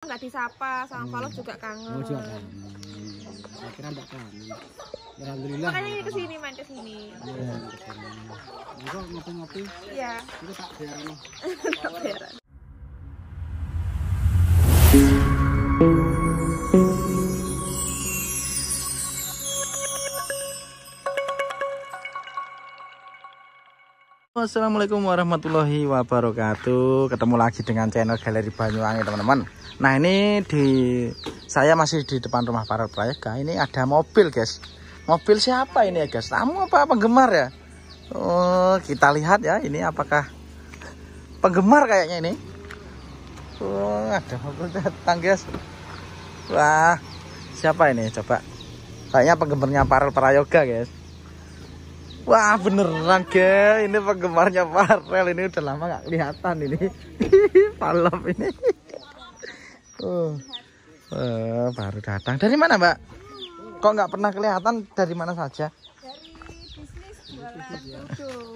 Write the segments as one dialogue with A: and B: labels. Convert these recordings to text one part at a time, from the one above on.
A: nggak disapa sama hmm. Valos juga kangen. Oh, juga kangen. Akhirnya enggak kangen. Alhamdulillah. Makanya main kesini. Iya. ngopi-ngopi. Iya. Itu tak Assalamualaikum warahmatullahi wabarakatuh Ketemu lagi dengan channel Galeri Banyuwangi teman-teman Nah ini di Saya masih di depan rumah para proyek Ini ada mobil guys Mobil siapa ini ya guys Kamu apa penggemar ya oh, Kita lihat ya ini apakah Penggemar kayaknya ini oh, Ada mobil datang guys Wah Siapa ini coba Kayaknya penggemarnya para prayoga guys Wah beneran ke, ini penggemarnya Farel ini udah lama gak kelihatan ini. Palem ini. Oh. Uh, baru datang. Dari mana Mbak? Kok nggak pernah kelihatan dari mana saja?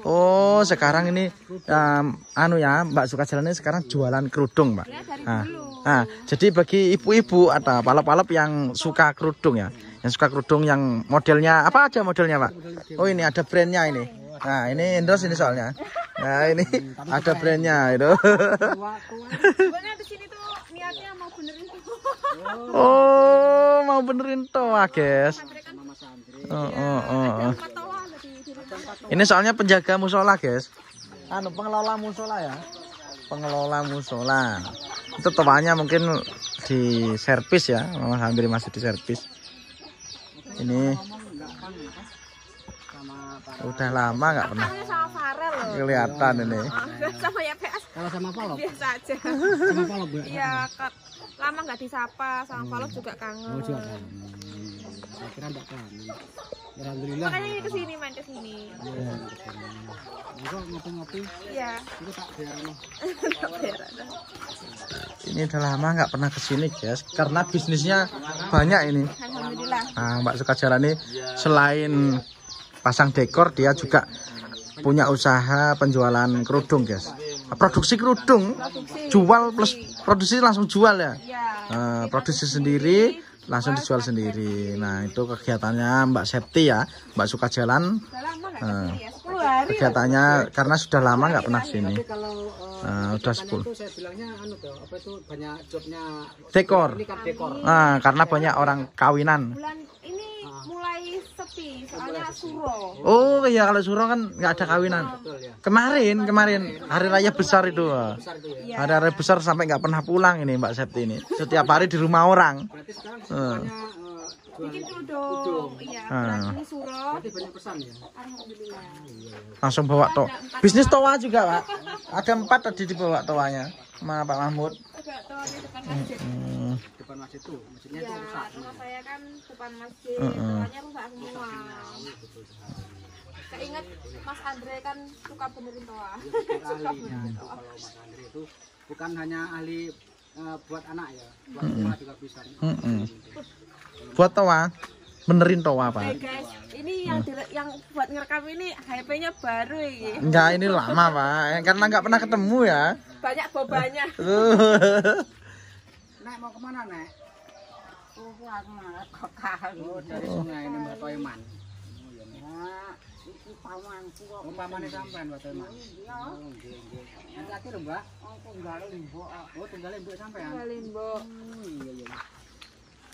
A: Oh, sekarang ini um, anu ya, Mbak suka jalan ini sekarang jualan kerudung, Mbak. Nah, nah, jadi bagi ibu-ibu atau palep-palep yang suka kerudung ya, yang suka kerudung yang modelnya apa aja modelnya pak oh ini ada brandnya ini nah ini endos ini soalnya nah ini hmm, ada brandnya itu oh mau benerin toa guys oh, oh, oh, oh, ini soalnya penjaga musola guys anu pengelola musola ya pengelola musola itu toanya mungkin di servis ya Mama hampir masih di servis ini udah lama nggak pernah kelihatan ini oh, sama ya PS kalau sama Polo biasa aja sama Polo ya lama nggak disapa sama Polo juga kangen saya kira tidak Alhamdulillah. Makanya ke sini, main ke sini. Iya, ke ngopi-ngopi. Iya. Itu tak biarno. ini udah lama nggak pernah ke sini, guys, karena bisnisnya banyak ini. Alhamdulillah. Nah, Mbak suka jalan ini selain pasang dekor, dia juga punya usaha penjualan kerudung, guys. Produksi kerudung, produksi. jual plus produksi langsung jual ya. ya uh, produksi sendiri, sendiri langsung dijual sendiri. Nah, itu kegiatannya Mbak Septi ya, Mbak suka jalan. Uh, eh, kegiatannya karena sudah lama nggak pernah sini. Uh, eh, eh, udah sepuluh. Anu dekor. Nah, karena banyak orang kawinan sepi, soalnya suro. Oh iya kalau suro kan nggak ada kawinan. Ya. Kemarin kemarin hari raya besar itu, ada ya. iya. hari raya besar sampai nggak pernah pulang ini Mbak Septi ini. Setiap hari di rumah orang. Langsung bawa to. Bisnis toa juga pak. Ada empat tadi dibawa toanya, sama Pak Mahmud depan masjid tuh maksudnya ya, itu rusak rumah saya kan depan masjid uh -uh. rusak semua iya, keinget Mas Andre kan suka benerin toa ya, suka benerin toa kalau Mas Andre itu bukan hanya ahli uh, buat anak ya buat uh -uh. toa juga bisa uh -uh. buat toa benerin toa pak hey guys ini yang hmm. yang buat ngerekam ini HP-nya baru ini enggak ini lama pak karena nggak pernah ketemu ya banyak bobanya Nek mau kemana Nek? Aku aku malah ke kali. Oh, dari sungai ini Mbak Toiman. Nah, iki pamanku kok. Iya. Oh pamane sampean Mbak Toiman. Iya.
B: Nanti aki Mbak. Oh tunggale
A: mbok. Oh tunggale mbok oh, sampean. Tunggale mbok. Hmm, iya, iya iya.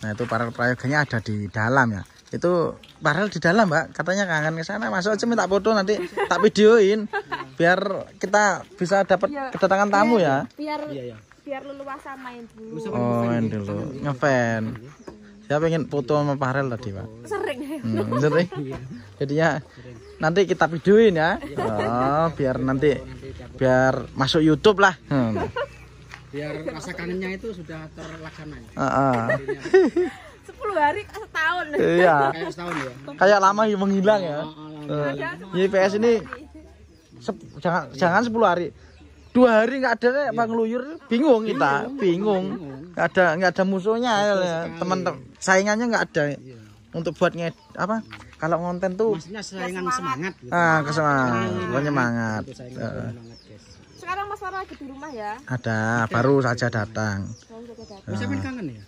A: Nah itu paral prayoganya ada di dalam ya. Itu paral di dalam mbak. Katanya kangen ke sana. Masuk aja minta foto nanti tak videoin. Iya. Biar kita bisa dapat kedatangan tamu ya. Biar biar leluasa main dulu. Oh, main dulu. Ngefan. Saya pengen foto sama Parel tadi, Pak. Sering. Hmm, sering. Ya? Jadinya nanti kita videoin ya. Oh, biar nanti biar masuk YouTube lah. Hmm. Biar rasa kangennya itu sudah terlaksana. Ya. Heeh. Uh, 10 hari setahun. Iya. Kayak setahun ya. Kayak lama menghilang ya. Uh, oh, YPS oh, oh, ini jangan jangan 10 hari dua hari nggak ada ya. luyur bingung kita iya, bingung nggak ada nggak ada musuhnya ya, teman saingannya nggak ada ya. untuk buat nge apa kalau konten tuh maksudnya saingan semangat gitu. ah kesemangat bukan semangat sekarang mas Farah lagi di rumah ya ada baru saja datang bisa main kangen ya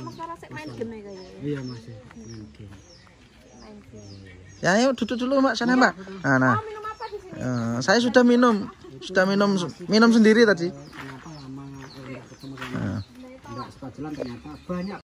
A: mas Farah ya, iya, ya. main game kayaknya iya masih main game ya ayo duduk dulu mbak sana iya. mbak nah, nah. Uh, saya sudah minum sudah minum minum sendiri tadi. nah.